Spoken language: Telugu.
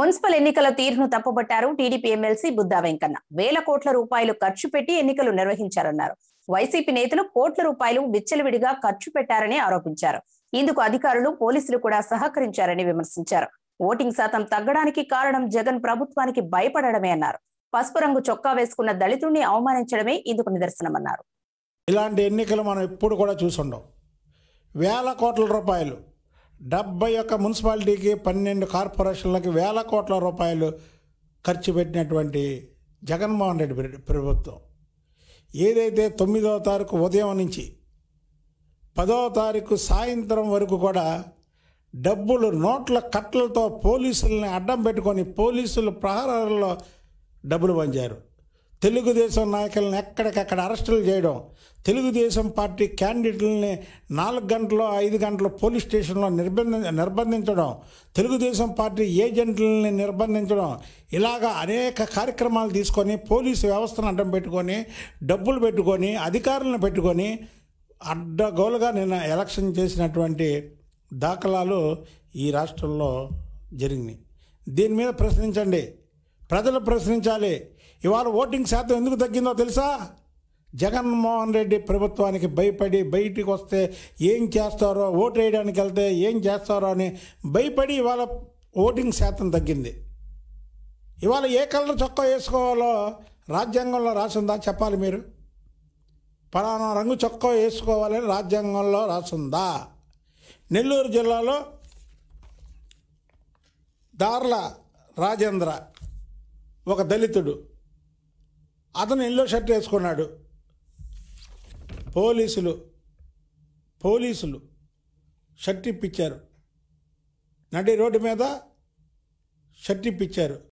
మున్సిపల్ ఎన్నికల తీరును తప్పుబట్టారు టీడీపీ ఎమ్మెల్సీ బుద్దా వెంకన్న వేల కోట్ల రూపాయలు ఖర్చు పెట్టి ఎన్నికలు నిర్వహించారన్నారు వైసీపీ నేతలు కోట్ల రూపాయలు విచ్చలవిడిగా ఖర్చు పెట్టారని ఆరోపించారు ఇందుకు అధికారులు పోలీసులు కూడా సహకరించారని విమర్శించారు ఓటింగ్ శాతం తగ్గడానికి కారణం జగన్ ప్రభుత్వానికి భయపడడమే అన్నారు పసుపు రంగు చొక్కా వేసుకున్న దళితుడిని అవమానించడమే ఇందుకు నిదర్శనమన్నారు ఇలాంటి ఎన్నికలు మనం ఎప్పుడు కూడా చూసుండవు వేల కోట్ల రూపాయలు డెబ్బై ఒక్క మున్సిపాలిటీకి పన్నెండు కార్పొరేషన్లకి వేల కోట్ల రూపాయలు ఖర్చు పెట్టినటువంటి జగన్మోహన్ రెడ్డి ప్రభుత్వం ఏదైతే తొమ్మిదవ తారీఖు ఉదయం నుంచి పదవ తారీఖు సాయంత్రం వరకు కూడా డబ్బులు నోట్ల కట్టలతో పోలీసుల్ని అడ్డం పెట్టుకొని పోలీసులు ప్రహారాల్లో డబ్బులు పంచారు తెలుగుదేశం నాయకులను ఎక్కడికక్కడ అరెస్టులు చేయడం తెలుగుదేశం పార్టీ క్యాండిడేట్లని నాలుగు గంటలు ఐదు గంటలు పోలీస్ స్టేషన్లో నిర్బంధ నిర్బంధించడం తెలుగుదేశం పార్టీ ఏజెంట్లని నిర్బంధించడం ఇలాగ అనేక కార్యక్రమాలు తీసుకొని పోలీసు వ్యవస్థను అడ్డం పెట్టుకొని డబ్బులు పెట్టుకొని అధికారులను పెట్టుకొని అడ్డగోలుగా నిన్న ఎలక్షన్ చేసినటువంటి దాఖలాలు ఈ రాష్ట్రంలో జరిగినాయి దీని మీద ప్రశ్నించండి ప్రజలు ప్రశ్నించాలి ఇవాళ ఓటింగ్ శాతం ఎందుకు తగ్గిందో తెలుసా జగన్మోహన్ రెడ్డి ప్రభుత్వానికి భయపడి బయటికి వస్తే ఏం చేస్తారో ఓటు వేయడానికి వెళ్తే ఏం చేస్తారో అని భయపడి ఇవాళ ఓటింగ్ శాతం తగ్గింది ఇవాళ ఏ కలర్ చొక్కా వేసుకోవాలో రాజ్యాంగంలో రాసిందా చెప్పాలి మీరు పలానా రంగు చొక్కా వేసుకోవాలని రాజ్యాంగంలో రాసిందా నెల్లూరు జిల్లాలో దార్ల రాజేంద్ర ఒక దళితుడు అతను ఎల్లో షర్ట్ వేసుకున్నాడు పోలీసులు పోలీసులు షర్ట్ ఇప్పించారు నడి రోడ్డు మీద షర్ట్ ఇప్పించారు